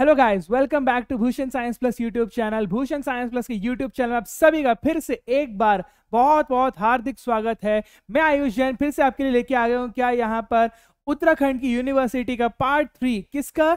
hello guys welcome back to Bhushan science plus YouTube channel Bhushan science plus के YouTube channel आप सभी का फिर से एक बार बहुत बहुत हार्दिक स्वागत है मैं आयुष जैन फिर से आपके लिए लेके आ गया हूँ क्या यहाँ पर उत्तराखंड की यूनिवर्सिटी का पार्ट थ्री किसका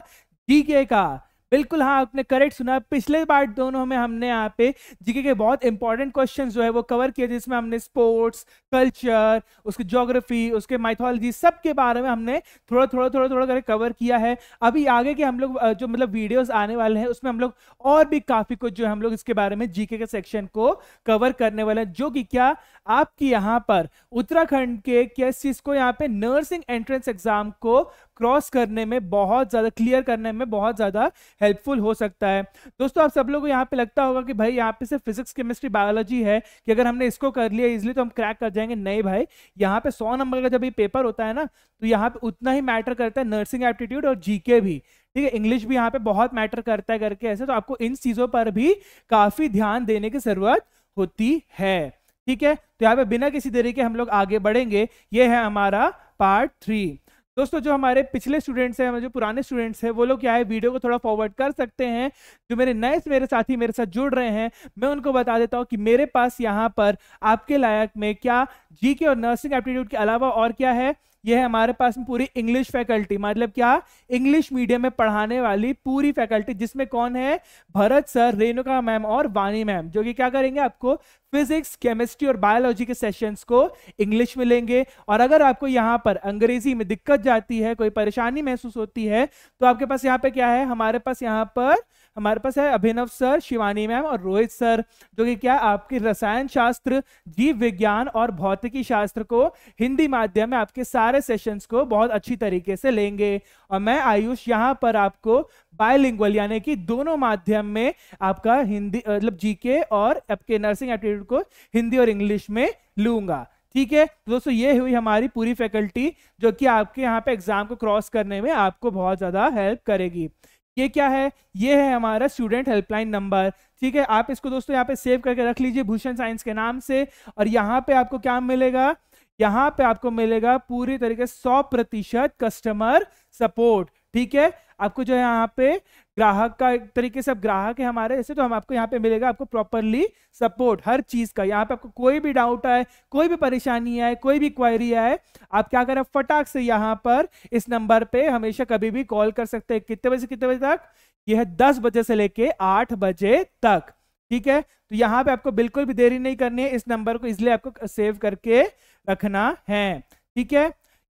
डीके का बिल्कुल हाँ आपने करेक्ट सुना पिछले पार्ट दोनों में हमने यहाँ पे जीके के बहुत इंपॉर्टेंट क्वेश्चन जो है वो कवर किए जिसमें हमने स्पोर्ट्स कल्चर उसकी जोग्राफी उसके माइथोलॉजी सब के बारे में हमने थोड़ा थोड़ा थोड़ा थोड़ा करके कवर किया है अभी आगे के हम लोग जो मतलब वीडियोज आने वाले हैं उसमें हम लोग और भी काफी कुछ जो है हम लोग इसके बारे में जीके के सेक्शन को कवर करने वाले हैं जो कि क्या आपकी यहाँ पर उत्तराखंड के के चीज को यहाँ पे नर्सिंग एंट्रेंस एग्जाम को क्रॉस करने में बहुत ज़्यादा क्लियर करने में बहुत ज़्यादा हेल्पफुल हो सकता है दोस्तों आप सब लोगों को यहाँ पे लगता होगा कि भाई यहाँ पे सिर्फ फिजिक्स केमिस्ट्री बायोलॉजी है कि अगर हमने इसको कर लिया इजिली तो हम क्रैक कर जाएंगे नहीं भाई यहाँ पे सौ नंबर का जब ये पेपर होता है ना तो यहाँ पे उतना ही मैटर करता है नर्सिंग एप्टीट्यूड और जी भी ठीक है इंग्लिश भी यहाँ पे बहुत मैटर करता है करके ऐसे तो आपको इन चीज़ों पर भी काफ़ी ध्यान देने की ज़रूरत होती है ठीक है तो यहाँ पे बिना किसी देरी के हम लोग आगे बढ़ेंगे ये है हमारा पार्ट थ्री दोस्तों जो हमारे पिछले स्टूडेंट्स हैं जो पुराने स्टूडेंट्स हैं वो लोग क्या है वीडियो को थोड़ा फॉरवर्ड कर सकते हैं जो मेरे नए मेरे साथी मेरे साथ जुड़ रहे हैं मैं उनको बता देता हूँ कि मेरे पास यहाँ पर आपके लायक में क्या जी और नर्सिंग एप्टीट्यूड के अलावा और क्या है यह है हमारे पास में पूरी इंग्लिश फैकल्टी मतलब क्या इंग्लिश मीडियम में पढ़ाने वाली पूरी फैकल्टी जिसमें कौन है भरत सर रेणुका मैम और वानी मैम जो कि क्या करेंगे आपको फिजिक्स केमिस्ट्री और बायोलॉजी के सेशंस को इंग्लिश में लेंगे और अगर आपको यहाँ पर अंग्रेजी में दिक्कत जाती है कोई परेशानी महसूस होती है तो आपके पास यहाँ पे क्या है हमारे पास यहाँ पर हमारे पास है अभिनव सर शिवानी मैम और रोहित सर जो कि क्या आपके रसायन शास्त्र जीव विज्ञान और भौतिकी शास्त्र को हिंदी माध्यम में आपके सारे सेशंस को बहुत अच्छी तरीके से लेंगे और मैं आयुष यहाँ पर आपको बायलिंगुअल यानी कि दोनों माध्यम में आपका हिंदी मतलब जीके और आपके नर्सिंग एप्टीट्यूड को हिंदी और इंग्लिश में लूंगा ठीक है तो दोस्तों ये हुई हमारी पूरी फैकल्टी जो कि आपके यहाँ पे एग्जाम को क्रॉस करने में आपको बहुत ज़्यादा हेल्प करेगी ये क्या है ये है हमारा स्टूडेंट हेल्पलाइन नंबर ठीक है आप इसको दोस्तों यहाँ पे सेव करके रख लीजिए भूषण साइंस के नाम से और यहाँ पे आपको क्या मिलेगा यहां पे आपको मिलेगा पूरी तरीके सौ प्रतिशत कस्टमर सपोर्ट ठीक है आपको जो है यहाँ पे ग्राहक का एक तरीके से ग्राहक है हमारे ऐसे तो हम आपको यहाँ पे मिलेगा आपको प्रॉपरली सपोर्ट हर चीज का यहाँ पे आपको कोई भी डाउट आए कोई भी परेशानी आए कोई भी क्वायरी आए आप क्या करें फटाक से यहाँ पर इस नंबर पे हमेशा कभी भी कॉल कर सकते हैं कितने बजे से कितने बजे तक यह है दस बजे से लेके आठ बजे तक ठीक है तो यहाँ पे आपको बिल्कुल भी देरी नहीं करनी है इस नंबर को इसलिए आपको सेव करके रखना है ठीक है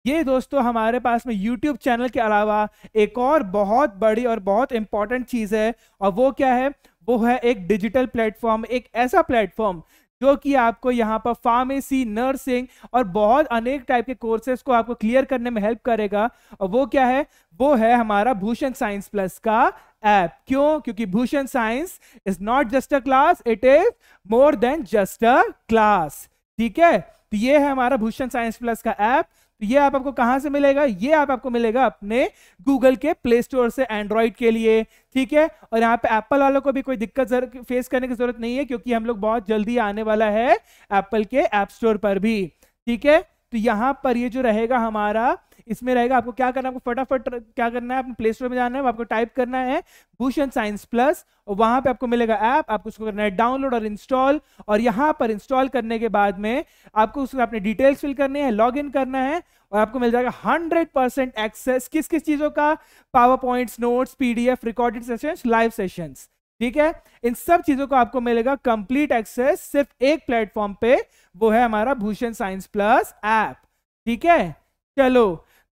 ये दोस्तों हमारे पास में YouTube चैनल के अलावा एक और बहुत बड़ी और बहुत इंपॉर्टेंट चीज़ है और वो क्या है वो है एक डिजिटल प्लेटफॉर्म एक ऐसा प्लेटफॉर्म जो कि आपको यहाँ पर फार्मेसी नर्सिंग और बहुत अनेक टाइप के कोर्सेज को आपको क्लियर करने में हेल्प करेगा और वो क्या है वो है हमारा भूषण साइंस प्लस का ऐप क्यों क्योंकि Bhushan science is not just a class it is more than just a class ठीक है तो ये है हमारा भूषण साइंस प्लस का ऐप तो ये ऐप आप आपको कहां से मिलेगा ये ऐप आप आपको मिलेगा अपने गूगल के प्ले स्टोर से एंड्रॉइड के लिए ठीक है और यहाँ पे एप्पल वालों को भी कोई दिक्कत फेस करने की जरूरत नहीं है क्योंकि हम लोग बहुत जल्दी आने वाला है एप्पल के ऐप स्टोर पर भी ठीक है तो यहां पर ये जो रहेगा हमारा इसमें रहेगा आपको क्या करना है आपको फटाफट क्या करना है आपको प्ले स्टोर में जाना है आपको टाइप करना है भूषण साइंस प्लस और वहां पे आपको मिलेगा ऐप आपको उसको करना है डाउनलोड और इंस्टॉल और यहां पर इंस्टॉल करने के बाद में आपको उसको अपने डिटेल्स फिल करने हैं लॉग इन करना है और आपको मिल जाएगा हंड्रेड परसेंट एक्सेस किस किस चीजों का PowerPoint notes PDF recorded session live session ठीक है इन सब चीजों को आपको मिलेगा कंप्लीट एक्सेस सिर्फ एक प्लेटफॉर्म पे वो है हमारा भूषण साइंस प्लस ऐप ठीक है चलो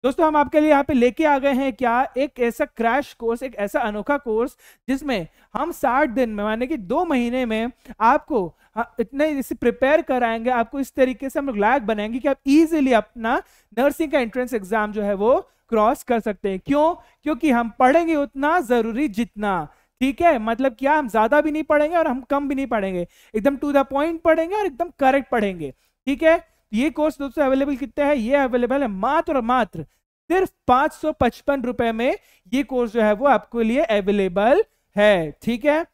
दोस्तों हम आपके लिए यहाँ पे लेके आ गए हैं क्या एक ऐसा क्रैश कोर्स एक ऐसा अनोखा कोर्स जिसमें हम साठ दिन में माने कि दो महीने में आपको हाँ, इतने इसे प्रिपेयर कराएंगे आपको इस तरीके से हम लोग लायक बनाएंगे कि आप इजीली अपना नर्सिंग का एंट्रेंस एग्जाम जो है वो क्रॉस कर सकते हैं क्यों क्योंकि हम पढ़ेंगे उतना जरूरी जितना ठीक है मतलब क्या हम ज्यादा भी नहीं पढ़ेंगे और हम कम भी नहीं पढ़ेंगे एकदम टू द पॉइंट पढ़ेंगे और एकदम करेक्ट पढ़ेंगे ठीक है ये कोर्स दोस्तों अवेलेबल कितने है ये अवेलेबल है मात्र और मात्र सिर्फ पांच सौ पचपन रुपए में ये कोर्स जो है वो आपके लिए अवेलेबल है ठीक है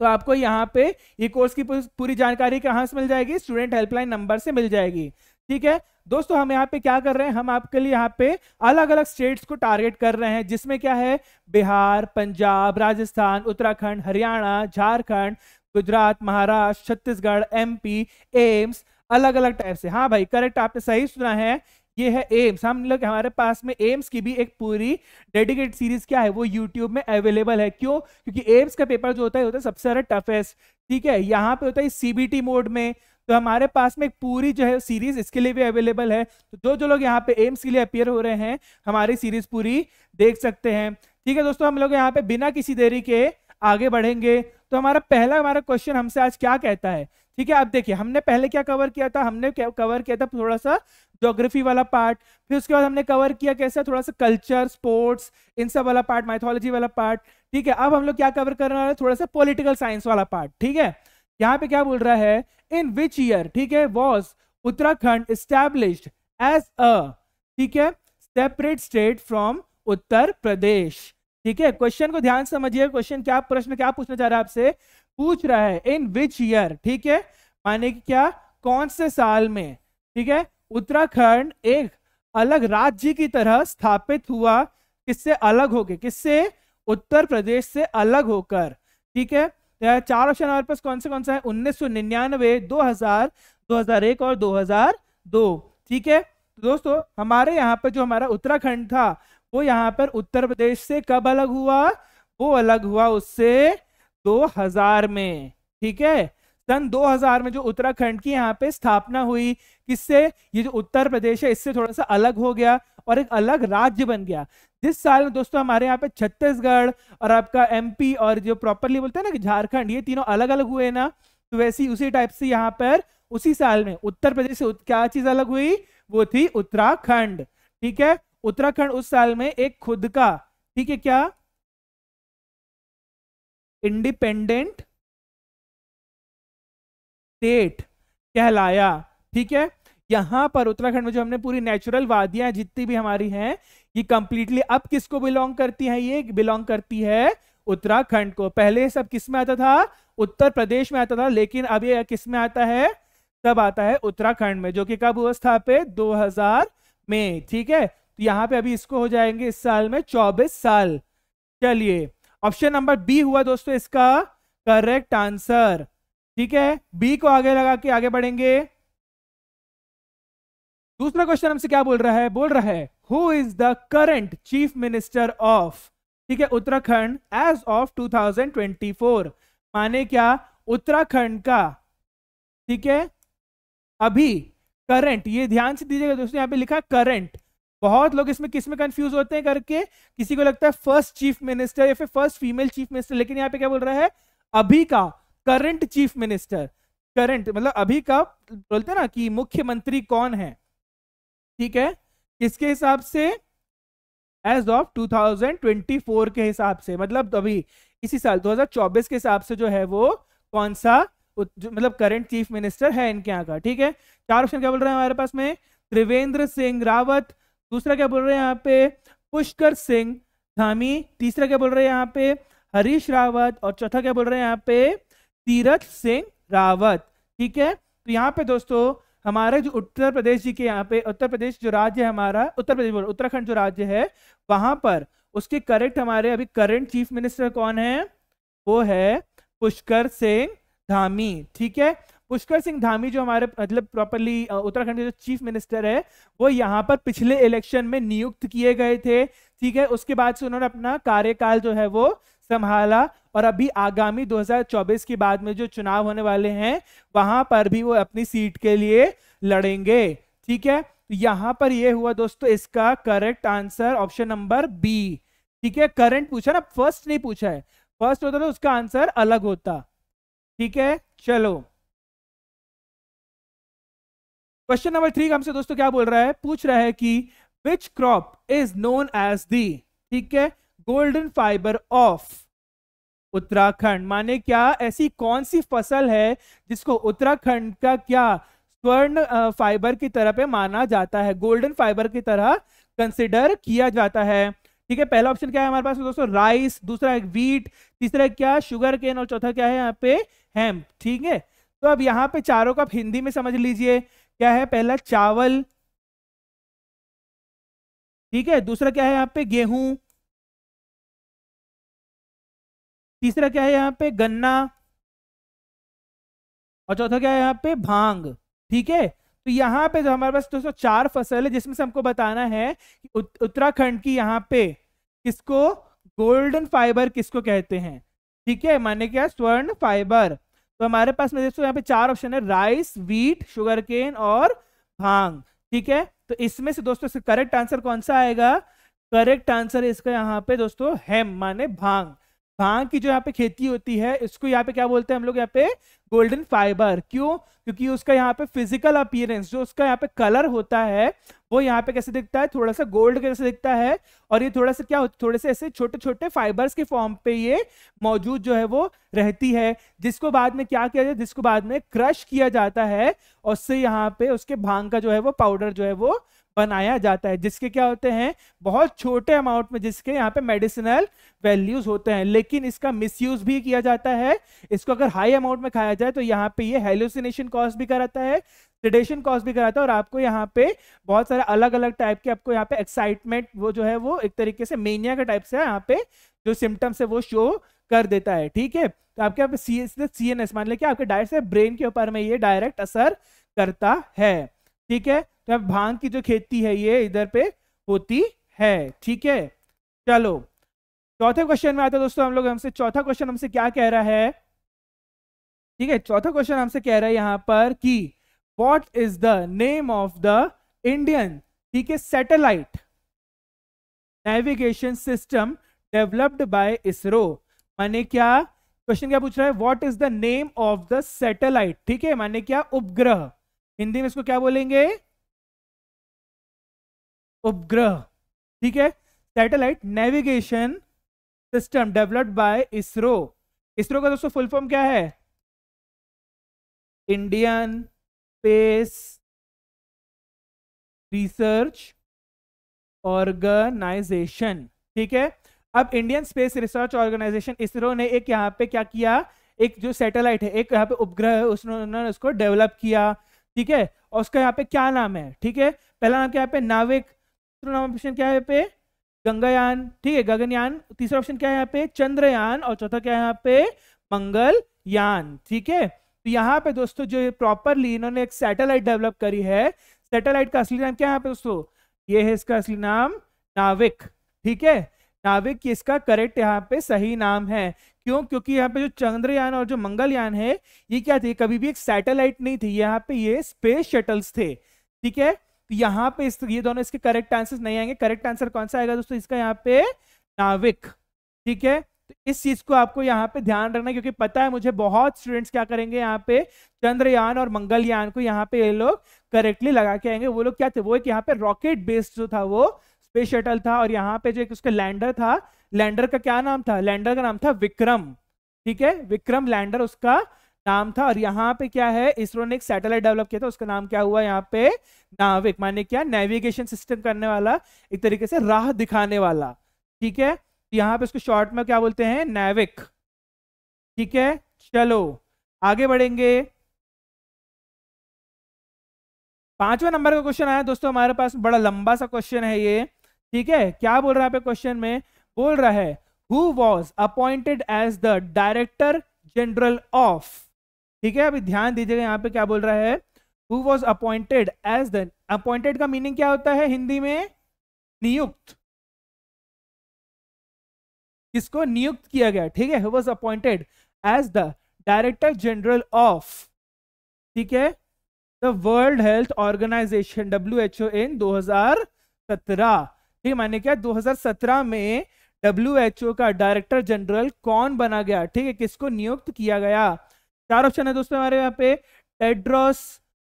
तो आपको यहाँ पे ये कोर्स की पूरी जानकारी कहाँ से मिल जाएगी स्टूडेंट हेल्पलाइन नंबर से मिल जाएगी ठीक है दोस्तों हम यहाँ पे क्या कर रहे हैं हम आपके लिए यहाँ पे अलग अलग स्टेट्स को टारगेट कर रहे हैं जिसमें क्या है बिहार पंजाब राजस्थान उत्तराखंड हरियाणा झारखंड गुजरात महाराष्ट्र छत्तीसगढ़ एमपी एम्स अलग अलग टाइप से हाँ भाई करेक्ट आपने सही सुना है ये है एम्स हम लोग हमारे पास में एम्स की भी एक पूरी डेडिकेट सीरीज क्या है वो यूट्यूब में अवेलेबल है क्यों क्योंकि एम्स का पेपर जो होता है होता तो है सबसे ज़्यादा टफेस्ट ठीक है यहाँ पे होता है सीबीटी मोड में तो हमारे पास में एक पूरी जो है सीरीज इसके लिए भी अवेलेबल है तो जो जो लोग यहाँ पे एम्स के लिए अपियर हो रहे हैं हमारी सीरीज पूरी देख सकते हैं ठीक है दोस्तों हम लोग यहाँ पे बिना किसी देरी के आगे बढ़ेंगे तो हमारा पहला हमारा क्वेश्चन हमसे आज क्या कहता है ठीक है आप देखिए हमने पहले क्या कवर किया था हमने कवर किया था थोड़ा सा जोग्राफी वाला पार्ट फिर उसके बाद हमने कवर किया कैसा थोड़ा सा कल्चर स्पोर्ट्स इन सब वाला पार्ट माइथोलॉजी वाला पार्ट ठीक है अब हम लोग क्या कवर करने वाले थोड़ा सा पॉलिटिकल साइंस वाला पार्ट ठीक है यहाँ पे क्या बोल रहा है इन विच ईयर ठीक है was Uttarakhand establish as a ठीक है separate state from Uttar Pradesh ठीक है क्वेश्चन को ध्यान समझिए क्वेश्चन क्या प्रश्न क्या पूछना चाह रहा है आपसे पूछ रहा है इन विच ईयर ठीक है माने कि क्या कौन से साल में ठीक है उत्तराखंड एक अलग राज्य की तरह स्थापित हुआ किससे अलग होके किससे उत्तर प्रदेश से अलग होकर ठीक है तो चार ऑप्शन हमारे पास कौन से कौन सा है उन्नीस सौ निन्यानवे दो हजार दो हजार एक और दो हजार दो ठीक है तो दोस्तों हमारे यहाँ पर जो हमारा उत्तराखंड था वो यहाँ पर उत्तर प्रदेश से कब अलग हुआ वो अलग हुआ उससे 2000 में ठीक है सन 2000 में जो उत्तराखंड की यहाँ पे स्थापना हुई किससे ये जो उत्तर प्रदेश है इससे थोड़ा सा अलग हो गया और एक अलग राज्य बन गया जिस साल दोस्तों हमारे यहाँ पे छत्तीसगढ़ और आपका एमपी और जो प्रॉपरली बोलते हैं ना कि झारखंड ये तीनों अलग अलग हुए ना तो वैसी उसी टाइप से यहाँ पर उसी साल में उत्तर प्रदेश से क्या चीज अलग हुई वो थी उत्तराखंड ठीक है उत्तराखंड उस साल में एक खुद का ठीक है क्या इंडिपेंडेंट स्टेट कहलाया ठीक है यहां पर उत्तराखंड में जो हमने पूरी नेचुरल वादियां जितनी भी हमारी हैं ये कंप्लीटली अब किसको बिलोंग करती है ये बिलोंग करती है उत्तराखंड को पहले सब किस में आता था उत्तर प्रदेश में आता था लेकिन अब ये किस में आता है तब आता है उत्तराखंड में जो कि कब हुआ स्थापित 2000 में ठीक है तो यहाँ पे अभी इसको हो जाएंगे इस साल में 24 साल चलिए ऑप्शन नंबर बी हुआ दोस्तों इसका करेक्ट आंसर ठीक है बी को आगे लगा के आगे बढ़ेंगे दूसरा क्वेश्चन हमसे क्या बोल रहा है बोल रहा है who is the current chief minister of ठीक है उत्तराखंड एज ऑफ 2024 माने क्या उत्तराखंड का ठीक है अभी करंट ये ध्यान से दीजिएगा दोस्तों यहाँ पे लिखा करंट बहुत लोग इसमें किस में कंफ्यूज होते हैं करके किसी को लगता है फर्स्ट चीफ मिनिस्टर या फिर फर्स्ट फीमेल चीफ मिनिस्टर लेकिन यहाँ पे क्या बोल रहा है अभी का करंट चीफ मिनिस्टर करंट मतलब अभी का बोलते हैं ना कि मुख्यमंत्री कौन है ठीक है किसके हिसाब से एज ऑफ 2024 के हिसाब से मतलब अभी इसी साल 2024 के हिसाब से जो है वो कौन सा मतलब करंट चीफ मिनिस्टर है इनके यहाँ का ठीक है चार ऑप्शन क्या बोल रहे हैं हमारे पास में त्रिवेंद्र सिंह रावत दूसरा क्या बोल रहे हैं यहाँ पे पुष्कर सिंह धामी तीसरा क्या बोल रहे हैं यहाँ पे हरीश रावत और चौथा क्या बोल रहे हैं यहाँ पे तीरथ सिंह रावत ठीक है तो यहाँ पे दोस्तों हमारे जो उत्तर प्रदेश जी के यहाँ पे उत्तर प्रदेश जो राज्य है हमारा उत्तर प्रदेश उत्तराखंड जो राज्य है वहां पर उसके करेक्ट हमारे अभी करंट चीफ मिनिस्टर कौन है वो है पुष्कर सिंह धामी ठीक है पुष्कर सिंह धामी जो हमारे मतलब प्रॉपरली उत्तराखंड के जो चीफ मिनिस्टर है वो यहाँ पर पिछले इलेक्शन में नियुक्त किए गए थे ठीक है उसके बाद से उन्होंने अपना कार्यकाल जो है वो संभाला और अभी आगामी 2024 के बाद में जो चुनाव होने वाले हैं वहां पर भी वो अपनी सीट के लिए लड़ेंगे ठीक है तो यहां पर ये हुआ दोस्तों इसका correct answer option number B ठीक है करंट पूछा ना फर्स्ट नहीं पूछा है फर्स्ट होता तो उसका आंसर अलग होता ठीक है चलो क्वेश्चन नंबर थ्री हमसे दोस्तों क्या बोल रहा है पूछ रहा है कि which crop is known as the ठीक है गोल्डन फाइबर ऑफ उत्तराखंड माने क्या ऐसी कौन सी फसल है जिसको उत्तराखंड का क्या स्वर्ण फाइबर की तरह पे माना जाता है गोल्डन फाइबर की तरह कंसिडर किया जाता है ठीक है पहला ऑप्शन क्या है हमारे पास दोस्तों राइस दूसरा है वीट तीसरा क्या शुगर केन और चौथा क्या है यहाँ पे हेम्प ठीक है तो अब यहाँ पे चारों को आप हिंदी में समझ लीजिए क्या है पहला चावल ठीक है दूसरा क्या है यहाँ पे गेहूं तीसरा क्या है यहाँ पे गन्ना और चौथा क्या है यहाँ पे भांग ठीक है तो यहाँ पे जो हमारे पास दोस्तों चार फसल है जिसमें से हमको बताना है कि उत्तराखंड की यहाँ पे किसको गोल्डन फाइबर किसको कहते हैं ठीक है माने क्या स्वर्ण फाइबर तो हमारे पास में दोस्तों यहाँ पे चार ऑप्शन है राइस वीट शुगर केन और भांग ठीक है तो इसमें से दोस्तों करेक्ट आंसर कौन सा आएगा करेक्ट आंसर इसका यहाँ पे दोस्तों हेम माने भांग भांग की जो यहाँ पे खेती होती है इसको यहाँ पे क्या बोलते हैं हम लोग यहाँ पे गोल्डन फाइबर क्यों क्योंकि उसका यहाँ पे फिजिकल अपियरेंस जो उसका यहाँ पे कलर होता है वो यहाँ पे कैसे दिखता है थोड़ा सा गोल्ड कैसे दिखता है और ये थोड़ा सा क्या होता है थोड़े से ऐसे छोटे छोटे फाइबर्स के फॉर्म पे ये मौजूद जो है वो रहती है जिसको बाद में क्या किया जाए जिसको बाद में क्रश किया जाता है और उससे यहाँ पे उसके भांग का जो है वो पाउडर जो है वो बनाया जाता है जिसके क्या होते हैं बहुत छोटे अमाउंट में जिसके यहाँ पे मेडिसिनल वैल्यूज होते हैं लेकिन इसका मिसयूज भी किया जाता है इसको अगर हाई अमाउंट में खाया जाए तो यहाँ पे ये हेलोसिनेशन कॉज भी कराता है सेडेशन कॉज भी कराता है और आपको यहाँ पे बहुत सारे अलग अलग टाइप के आपको यहाँ पे एक्साइटमेंट वो जो है वो एक तरीके से मेनिया का टाइप से यहाँ पे जो सिम्टम्स है वो शो कर देता है ठीक है तो आपके यहाँ पे C S C N S मान लेके आपके डायरेक्ट से ब्रेन के ऊपर में ये डायरेक्ट असर करता है ठीक है तो भांग की जो खेती है ये इधर पे होती है ठीक है चलो चौथे क्वेश्चन में आता दोस्तों हम लोग हमसे चौथा क्वेश्चन हमसे क्या कह रहा है ठीक है चौथा क्वेश्चन हमसे कह रहा है यहाँ पर कि what is the name of the Indian ठीक है satellite navigation system developed by ISRO माने क्या क्वेश्चन क्या पूछ रहा है what is the name of the satellite ठीक है माने क्या उपग्रह हिंदी में इसको क्या बोलेंगे उपग्रह ठीक है satellite navigation system developed by ISRO ISRO का दोस्तों फुल फॉर्म क्या है इंडियन स्पेस रिसर्च ऑर्गेनाइजेशन ठीक है अब Indian space research organisation ISRO ने एक यहां पे क्या किया एक जो सैटेलाइट है एक यहाँ पे उपग्रह है उन्होंने उसको डेवलप किया ठीक है और उसका यहाँ पे क्या नाम है ठीक है पहला नाम क्या है नाविक तीसरा नाम ऑप्शन क्या है यहाँ पे गंगायान ठीक है गगनयान तीसरा ऑप्शन क्या है यहाँ पे चंद्रयान और चौथा क्या है यहाँ पे मंगलयान ठीक है तो यहाँ पे दोस्तों जो प्रॉपरली इन्होंने एक सैटेलाइट डेवलप करी है सैटेलाइट का असली नाम क्या है यहाँ पे दोस्तों ये है इसका असली नाम नाविक ठीक है नाविक इसका करेक्ट यहाँ पे सही नाम है क्यों क्योंकि यहाँ पे जो चंद्रयान और जो मंगलयान है ये क्या थे कभी भी एक सैटेलाइट नहीं थी यहाँ पे ये स्पेस शटल्स थे ठीक है तो यहाँ पे इस ये दोनों इसके करेक्ट आंसर नहीं आएंगे करेक्ट आंसर कौन सा आएगा दोस्तों इसका यहाँ पे नाविक ठीक है तो इस चीज को आपको यहाँ पे ध्यान रखना क्योंकि पता है मुझे बहुत स्टूडेंट्स क्या करेंगे यहाँ पे चंद्रयान और मंगलयान को यहाँ पे ये लोग करेक्टली लगा के आएंगे वो लोग क्या थे वो एक यहाँ पे रॉकेट बेस्ड जो था वो स्पेस शटल था और यहाँ पे जो एक उसका लैंडर था लैंडर का क्या नाम था लैंडर का नाम था विक्रम ठीक है विक्रम लैंडर उसका नाम था और यहाँ पे क्या है इसरो ने एक सैटेलाइट डेवलप किया था उसका नाम क्या हुआ यहाँ पे नाविक माने क्या नेविगेशन सिस्टम करने वाला एक तरीके से राह दिखाने वाला ठीक है तो यहाँ पे इसको शॉर्ट में क्या बोलते हैं नेविक ठीक है चलो आगे बढ़ेंगे पांचवा नंबर का क्वेश्चन आया दोस्तों हमारे पास बड़ा लंबा सा क्वेश्चन है ये ठीक है क्या बोल रहा है पे क्वेश्चन में बोल रहा है who was appointed as the director general of ठीक है अभी ध्यान दीजिएगा यहाँ पे क्या बोल रहा है who was appointed as the appointed का मीनिंग क्या होता है हिंदी में नियुक्त किसको नियुक्त किया गया ठीक है was appointed as the director general of ठीक है the world health organisation W H O in दो हजार सत्रह ठीक है मैंने क्या दो हजार सत्रह में डब्ल्यू एच ओ का डायरेक्टर जनरल कौन बना गया ठीक है किसको नियुक्त किया गया चार ऑप्शन है दोस्तों हमारे यहाँ पे टेड्रॉस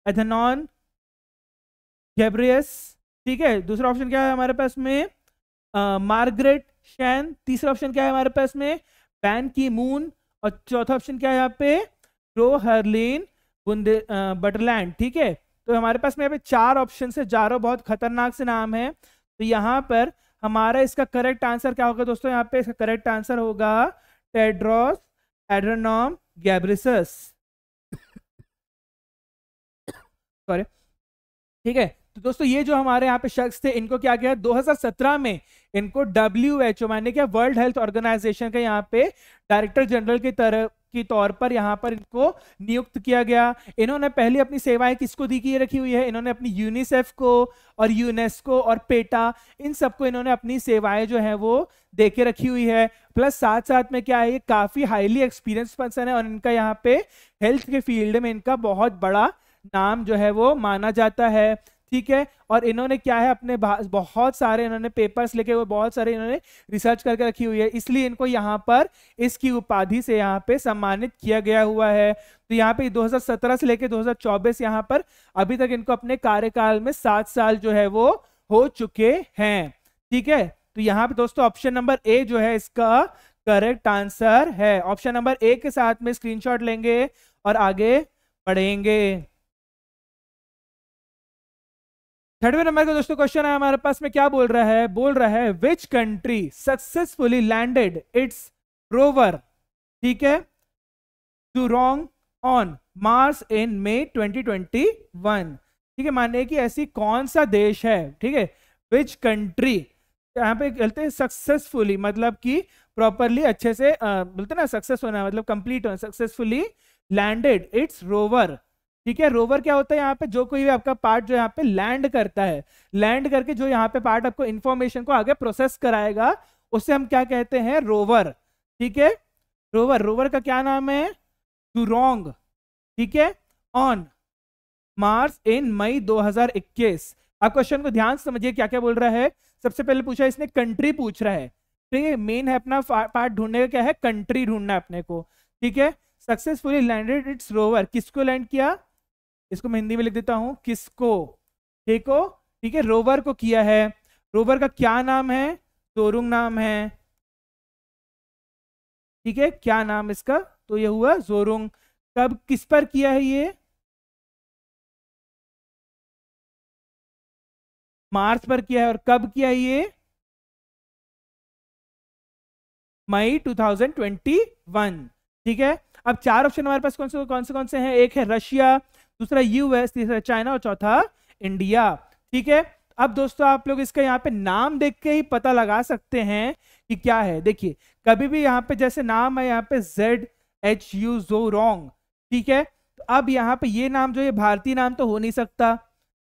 एथेनॉन गैब्रियस ठीक है दूसरा ऑप्शन क्या है हमारे पास में मार्गरेट शैन तीसरा ऑप्शन क्या है हमारे पास में पैन की मून और चौथा ऑप्शन क्या है यहाँ पे प्रो हरलीन बुंदे बटरलैंड ठीक है तो हमारे पास में यहाँ पे चार ऑप्शन है जारो बहुत खतरनाक से नाम है तो यहाँ पर हमारा इसका करेक्ट आंसर क्या होगा दोस्तों यहाँ पे इसका करेक्ट आंसर होगा टेड्रॉस Adranom गैब्रिसस सॉरी ठीक है तो दोस्तों ये जो हमारे यहाँ पे शख्स थे इनको क्या किया 2017 में इनको डब्ल्यू एच ओ मैंने क्या वर्ल्ड हेल्थ ऑर्गेनाइजेशन के यहाँ पे डायरेक्टर जनरल की तरफ के तौर पर यहाँ पर इनको नियुक्त किया गया इन्होंने पहले अपनी सेवाएं किसको दी की रखी हुई है इन्होंने अपनी यूनिसेफ को और यूनेस्को और पेटा इन सबको इन्होंने अपनी सेवाएं जो है वो दे के रखी हुई है प्लस साथ साथ में क्या है ये काफी हाईली एक्सपीरियंस पर्सन है और इनका यहाँ पे हेल्थ के फील्ड में इनका बहुत बड़ा नाम जो है वो माना जाता है ठीक है और इन्होंने क्या है अपने बहुत सारे इन्होंने पेपर्स लिखे हुए बहुत सारे इन्होंने रिसर्च करके रखी हुई है इसलिए इनको यहाँ पर इसकी उपाधि से यहाँ पे सम्मानित किया गया हुआ है तो यहाँ पे 2017 से लेके 2024 यहाँ पर अभी तक इनको अपने कार्यकाल में सात साल जो है वो हो चुके हैं ठीक है तो यहाँ पे दोस्तों ऑप्शन नंबर ए जो है इसका करेक्ट आंसर है ऑप्शन नंबर ए के साथ में स्क्रीनशॉट लेंगे और आगे पढ़ेंगे थर्डवे नंबर का दोस्तों क्वेश्चन है हमारे पास में क्या बोल रहा है बोल रहा है which country successfully landed its rover ठीक है Zhurong on Mars in May 2021 ठीक है मानिए कि ऐसी कौन सा देश है ठीक है विच कंट्री यहाँ पे कहते हैं सक्सेसफुली मतलब कि प्रॉपरली अच्छे से बोलते ना सक्सेस होना मतलब कंप्लीट होना सक्सेसफुली लैंडेड इट्स रोवर ठीक है रोवर क्या होता है यहाँ पे जो कोई भी आपका पार्ट जो यहाँ पे लैंड करता है लैंड करके जो यहाँ पे पार्ट आपको इन्फॉर्मेशन को आगे प्रोसेस कराएगा उसे हम क्या कहते हैं रोवर ठीक है रोवर रोवर का क्या नाम है टूरोंग ठीक है ऑन मार्स इन मई 2021 आप क्वेश्चन को ध्यान समझिए क्या क्या बोल रहा है सबसे पहले पूछा इसने कंट्री पूछ रहा है ठीक है मेन है अपना पार्ट ढूंढने का क्या है कंट्री ढूंढना अपने को ठीक है सक्सेसफुली लैंडेड इट्स रोवर किसको लैंड किया इसको मैं हिंदी में लिख देता हूं किसको देखो ठीक है रोवर को किया है रोवर का क्या नाम है जोरुंग नाम है ठीक है क्या नाम इसका तो ये हुआ जोरुंग कब किस पर किया है ये मार्च पर किया है और कब किया है ये मई 2021 ठीक है अब चार ऑप्शन हमारे पास कौन से कौन से कौन से हैं एक है रशिया दूसरा यूएस तीसरा चाइना और चौथा इंडिया ठीक है अब दोस्तों आप लोग इसका यहाँ पे नाम देख के ही पता लगा सकते हैं कि क्या है देखिए कभी भी यहाँ पे जैसे नाम है यहाँ पे जेड एच यू जो रोंग ठीक है तो अब यहाँ पे ये नाम जो ये भारतीय नाम तो हो नहीं सकता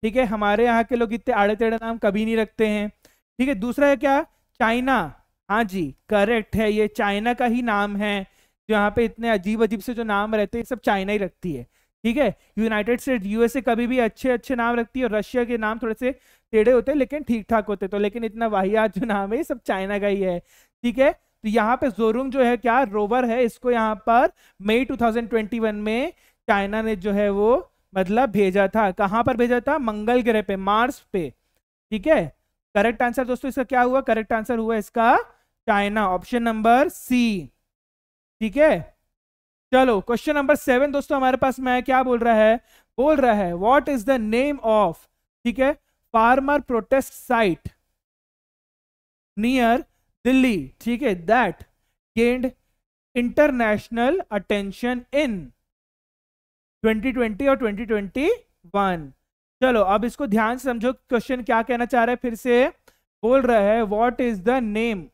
ठीक है हमारे यहाँ के लोग इतने आड़े तेड़े नाम कभी नहीं रखते हैं ठीक है दूसरा है क्या चाइना हाँ जी करेक्ट है ये चाइना का ही नाम है जो यहाँ पे इतने अजीब अजीब से जो नाम रहते हैं सब चाइना ही रखती है ठीक है यूनाइटेड स्टेट यूएसए कभी भी अच्छे अच्छे नाम रखती है और रशिया के नाम थोड़े से टेढ़े होते हैं लेकिन ठीक ठाक होते तो लेकिन इतना वाहियात जो नाम है ये सब चाइना का ही है ठीक है तो यहाँ पे जोरुंग जो है क्या रोवर है इसको यहाँ पर मई 2021 में चाइना ने जो है वो मतलब भेजा था कहाँ पर भेजा था मंगल ग्रह पे मार्स पे ठीक है करेक्ट आंसर दोस्तों इसका क्या हुआ करेक्ट आंसर हुआ इसका चाइना ऑप्शन नंबर सी ठीक है चलो क्वेश्चन नंबर सेवन दोस्तों हमारे पास में क्या बोल रहा है बोल रहा है what is the name of ठीक है farmer protest site near Delhi ठीक है that gained international attention in 2020 और 2021 चलो अब इसको ध्यान से समझो क्वेश्चन क्या कहना चाह रहा है फिर से बोल रहा है what is the name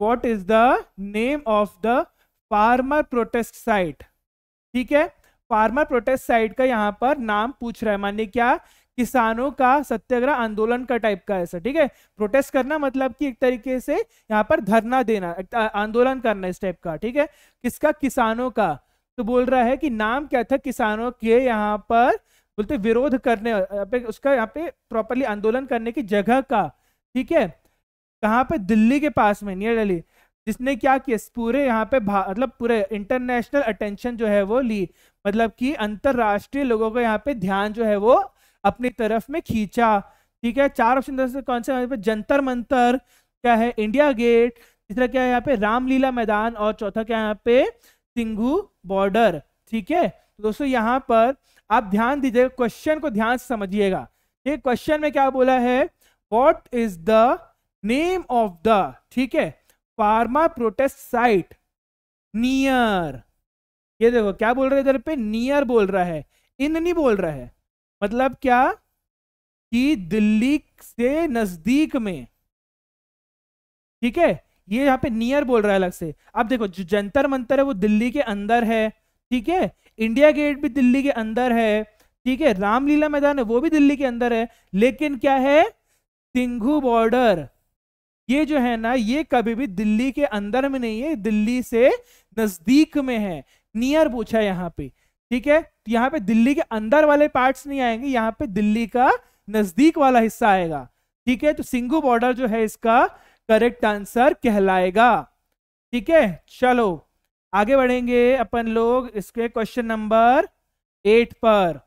what is the name of the farmer protest site ठीक है फार्मर प्रोटेस्ट साइट का यहाँ पर नाम पूछ रहा है मान्य क्या किसानों का सत्याग्रह आंदोलन का टाइप का ऐसा ठीक है प्रोटेस्ट करना मतलब कि एक तरीके से यहाँ पर धरना देना आंदोलन करना इस टाइप का ठीक है किसका किसानों का तो बोल रहा है कि नाम क्या था किसानों के यहाँ पर बोलते विरोध करने पे उसका यहाँ पे प्रॉपरली आंदोलन करने की जगह का ठीक है कहाँ पे दिल्ली के पास में नियर दिल्ली जिसने क्या किया पूरे यहाँ पे मतलब पूरे इंटरनेशनल अटेंशन जो है वो ली मतलब कि अंतरराष्ट्रीय लोगों को यहाँ पे ध्यान जो है वो अपनी तरफ में खींचा ठीक है चार ऑप्शन से कौन से यहाँ पे जंतर मंतर क्या है इंडिया गेट तीसरा क्या है यहाँ पे रामलीला मैदान और चौथा क्या है यहाँ पे सिंघू बॉर्डर ठीक है तो दोस्तों यहाँ पर आप ध्यान दीजिएगा क्वेश्चन को ध्यान से समझिएगा ये क्वेश्चन में क्या बोला है what is the name of the ठीक है फार्मा प्रोटेस्ट साइट नियर ये देखो क्या बोल रहा है इधर पे नियर बोल रहा है इन नहीं बोल रहा है मतलब क्या कि दिल्ली से नजदीक में ठीक है ये यहाँ पे नियर बोल रहा है अलग से अब देखो जो जंतर मंतर है वो दिल्ली के अंदर है ठीक है इंडिया गेट भी दिल्ली के अंदर है ठीक है रामलीला मैदान है वो भी दिल्ली के अंदर है लेकिन क्या है सिंघू बॉर्डर ये जो है ना ये कभी भी दिल्ली के अंदर में नहीं है दिल्ली से नजदीक में है नियर पूछा है यहाँ पे ठीक है तो यहाँ पे दिल्ली के अंदर वाले पार्ट्स नहीं आएंगे यहाँ पे दिल्ली का नजदीक वाला हिस्सा आएगा ठीक है तो सिंगू बॉर्डर जो है इसका करेक्ट आंसर कहलाएगा ठीक है चलो आगे बढ़ेंगे अपन लोग इसके क्वेश्चन नंबर एट पर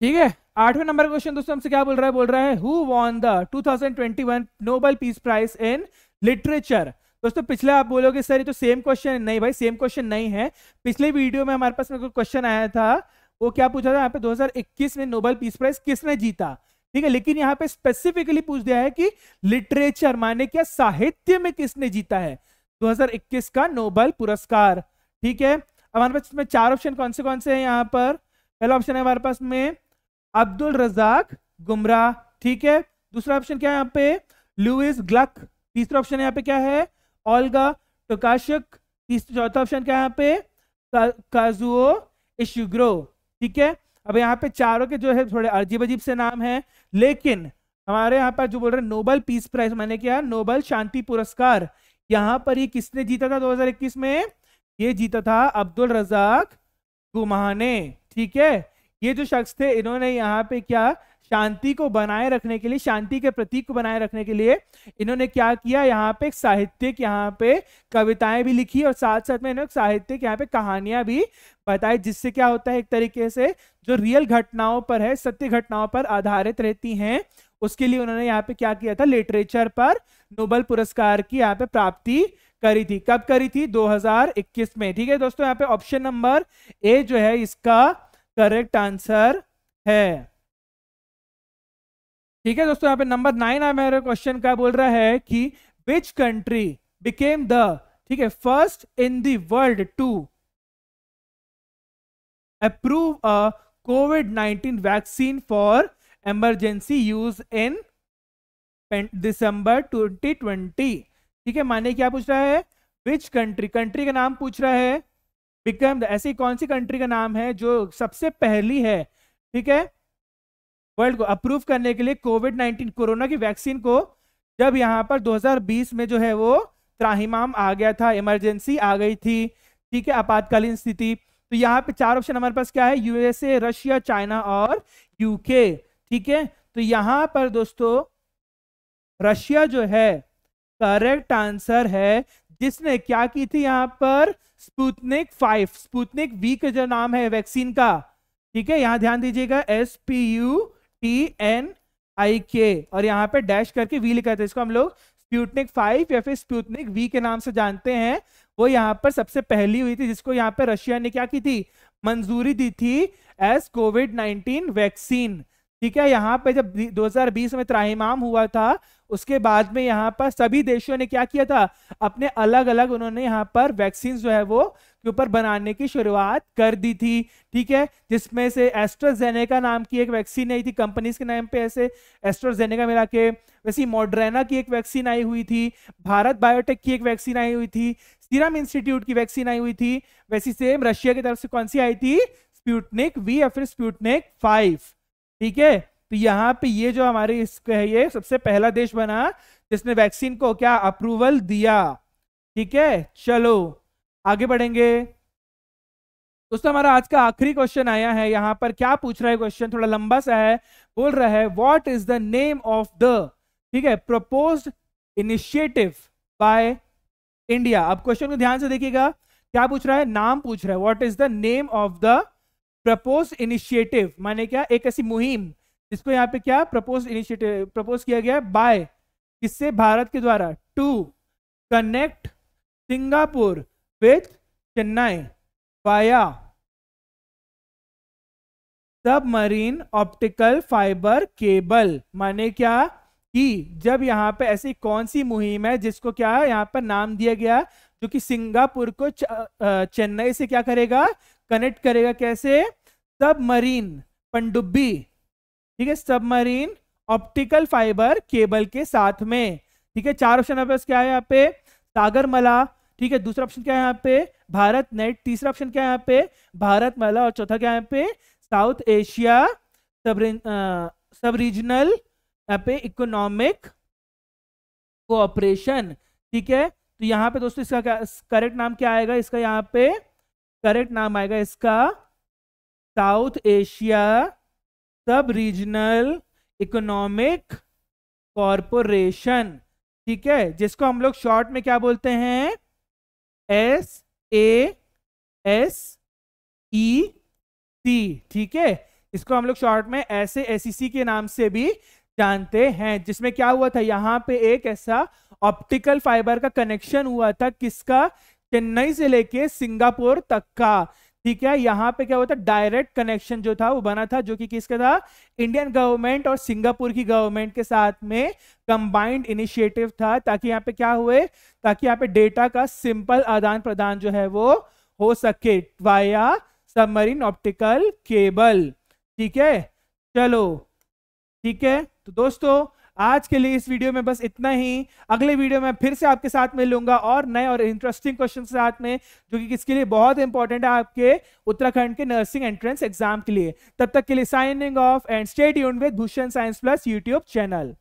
ठीक है आठवें नंबर क्वेश्चन दोस्तों हमसे क्या बोल रहा है बोल रहा है who won the 2021 Nobel peace prize in literature दोस्तों पिछले आप बोलोगे सर ये तो सेम क्वेश्चन नहीं भाई सेम क्वेश्चन नहीं है पिछले वीडियो में हमारे पास में कोई क्वेश्चन आया था वो क्या पूछा था यहाँ पे 2021 में नोबेल पीस प्राइज किसने जीता ठीक है लेकिन यहाँ पे स्पेसिफिकली पूछ दिया है कि लिटरेचर माने क्या साहित्य में किसने जीता है दो का नोबल पुरस्कार ठीक है हमारे पास में चार ऑप्शन कौन से कौन से है यहाँ पर पहला ऑप्शन है हमारे पास में अब्दुल रजाक गुमराह ठीक है दूसरा ऑप्शन क्या है यहाँ पे लुइस ग्लक तीसरा ऑप्शन यहाँ पे क्या है ओल्गा टोकाशक चौथा ऑप्शन क्या है यहाँ पे काजुओ इशुग्रो ठीक है अब यहाँ पे चारों के जो है थोड़े अजीब अजीब से नाम है लेकिन हमारे यहाँ पर जो बोल रहे हैं नोबल पीस प्राइज मैंने क्या नोबल शांति पुरस्कार यहाँ पर ये किसने जीता था 2021 में ये जीता था अब्दुल रजाक गुमाह ठीक है ये जो शख्स थे इन्होंने यहाँ पे क्या शांति को बनाए रखने के लिए शांति के प्रतीक को बनाए रखने के लिए इन्होंने क्या किया यहाँ पे साहित्यिक यहाँ पे कविताएं भी लिखी और साथ साथ में इन्होंने साहित्यिक यहाँ पे कहानियां भी बताई जिससे क्या होता है एक तरीके से जो रियल घटनाओं पर है सत्य घटनाओं पर आधारित रहती है उसके लिए उन्होंने यहाँ पे क्या किया था लिटरेचर पर नोबल पुरस्कार की यहाँ पे प्राप्ति करी थी कब करी थी 2021 में ठीक है दोस्तों यहाँ पे ऑप्शन नंबर ए जो है इसका करेक्ट आंसर है ठीक है दोस्तों यहाँ पे नंबर नाइन आ मेरे क्वेश्चन का बोल रहा है कि विच कंट्री बिकेम द ठीक है first in world to approve a COVID nineteen vaccine for emergency use in December 2020 ठीक है माने क्या पूछ रहा है विच कंट्री कंट्री का नाम पूछ रहा है विक्रम ऐसी कौन सी कंट्री का नाम है जो सबसे पहली है ठीक है वर्ल्ड को अप्रूव करने के लिए कोविड 19 कोरोना की वैक्सीन को जब यहाँ पर 2020 में जो है वो त्राहिमाम आ गया था इमरजेंसी आ गई थी ठीक है आपातकालीन स्थिति तो यहाँ पे चार ऑप्शन हमारे पास क्या है यूएसए रशिया चाइना और यूके ठीक है तो यहाँ पर दोस्तों रशिया जो है करेक्ट आंसर है जिसने क्या की थी यहां पर स्पुतनिक फाइव स्पुतनिक वी का जो नाम है वैक्सीन का ठीक है यहां ध्यान दीजिएगा S P U T N I K और यहाँ पे डैश करके वी लिखा था इसको हम लोग स्प्यूटनिक फाइव या फिर स्प्यूटनिक वी के नाम से जानते हैं वो यहाँ पर सबसे पहली हुई थी जिसको यहाँ पर रशिया ने क्या की थी मंजूरी दी थी एस कोविड नाइनटीन वैक्सीन ठीक है यहाँ पे जब 2020 में त्राहिमाम हुआ था उसके बाद में यहाँ पर सभी देशों ने क्या किया था अपने अलग अलग उन्होंने यहाँ पर वैक्सीन जो है वो के ऊपर बनाने की शुरुआत कर दी थी ठीक है जिसमें से एस्ट्राजेनेका नाम की एक वैक्सीन आई थी कंपनीज के नाम पे ऐसे एस्ट्राजेनेका मिला के वैसे मॉड्रेना की एक वैक्सीन आई हुई थी भारत बायोटेक की एक वैक्सीन आई हुई थी सीरम इंस्टीट्यूट की वैक्सीन आई हुई थी वैसी सेम रशिया की तरफ से कौन सी आई थी स्प्यूटनिक वी या फिर स्प्यूटनिक फाइव ठीक है तो यहाँ पे ये जो हमारे इसके है ये सबसे पहला देश बना जिसने वैक्सीन को क्या अप्रूवल दिया ठीक है चलो आगे बढ़ेंगे दोस्तों हमारा आज का आखिरी क्वेश्चन आया है यहाँ पर क्या पूछ रहा है क्वेश्चन थोड़ा लंबा सा है बोल रहा है what is the name of the ठीक है प्रपोज इनिशिएटिव बाय इंडिया अब क्वेश्चन को ध्यान से देखिएगा क्या पूछ रहा है नाम पूछ रहा है what is the name of the proposed initiative माने क्या एक ऐसी मुहिम जिसको यहाँ पे क्या प्रपोज इनिशिएटिव प्रपोज किया गया बाय किससे भारत के द्वारा to connect Singapore with Chennai via submarine optical fibre cable माने क्या कि जब यहाँ पे ऐसी कौन सी मुहिम है जिसको क्या यहाँ पर नाम दिया गया जो कि सिंगापुर को चेन्नई से क्या करेगा कनेक्ट करेगा कैसे सबमरीन पनडुब्बी ठीक है सबमरीन ऑप्टिकल फाइबर केबल के साथ में ठीक है चार ऑप्शन आपके पास क्या है यहाँ पे सागरमला ठीक है दूसरा ऑप्शन क्या है यहाँ पे भारत नेट तीसरा ऑप्शन क्या है यहाँ पे भारत माला और चौथा क्या है यहाँ पे साउथ एशिया सब सब रीजनल यहाँ पे इकोनॉमिक कोऑपरेशन ठीक है तो यहाँ पे दोस्तों इसका करेक्ट नाम क्या आएगा इसका यहाँ पे करेक्ट नाम आएगा इसका South Asia sub regional economic corporation ठीक है जिसको हम लोग शॉर्ट में क्या बोलते हैं एस ए एस ई सी ठीक है इसको हम लोग शॉर्ट में ऐसे एस के नाम से भी जानते हैं जिसमें क्या हुआ था यहाँ पे एक ऐसा ऑप्टिकल फाइबर का कनेक्शन हुआ था किसका चेन्नई से लेके सिंगापुर तक का ठीक है यहां पे क्या हुआ था डायरेक्ट कनेक्शन जो था वो बना था जो कि किसका था इंडियन गवर्नमेंट और सिंगापुर की गवर्नमेंट के साथ में कंबाइंड इनिशिएटिव था ताकि यहाँ पे क्या हुए ताकि यहाँ पे डेटा का सिंपल आदान प्रदान जो है वो हो सके वाया सबमरीन ऑप्टिकल केबल ठीक है चलो ठीक है तो दोस्तों आज के लिए इस वीडियो में बस इतना ही अगले वीडियो में फिर से आपके साथ मिलूंगा और नए और इंटरेस्टिंग क्वेश्चन के साथ में जो कि किसके लिए बहुत इंपॉर्टेंट है आपके उत्तराखंड के नर्सिंग एंट्रेंस एग्जाम के लिए तब तक के लिए साइनिंग ऑफ एंड स्टेट यून with Bhushan science plus YouTube channel